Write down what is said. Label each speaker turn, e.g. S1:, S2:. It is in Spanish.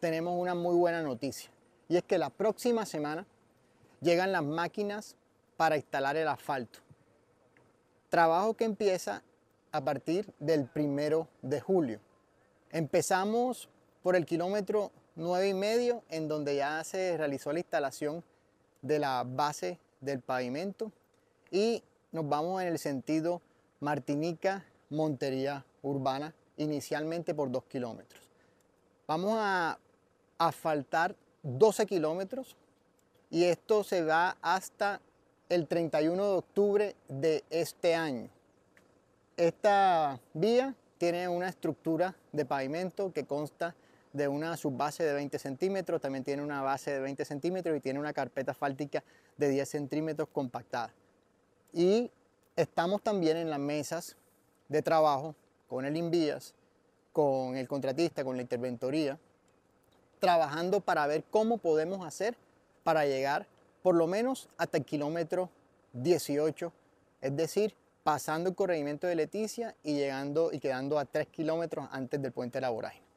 S1: tenemos una muy buena noticia. Y es que la próxima semana llegan las máquinas para instalar el asfalto. Trabajo que empieza a partir del primero de julio. Empezamos por el kilómetro 9 y medio, en donde ya se realizó la instalación de la base del pavimento y nos vamos en el sentido Martinica, Montería Urbana, inicialmente por 2 kilómetros. Vamos a faltar 12 kilómetros y esto se va hasta el 31 de octubre de este año. Esta vía tiene una estructura de pavimento que consta de una subbase de 20 centímetros, también tiene una base de 20 centímetros y tiene una carpeta asfáltica de 10 centímetros compactada. Y estamos también en las mesas de trabajo con el INVIAS, con el contratista, con la interventoría, trabajando para ver cómo podemos hacer para llegar por lo menos hasta el kilómetro 18, es decir, pasando el corregimiento de Leticia y llegando y quedando a 3 kilómetros antes del puente de la Vorágine.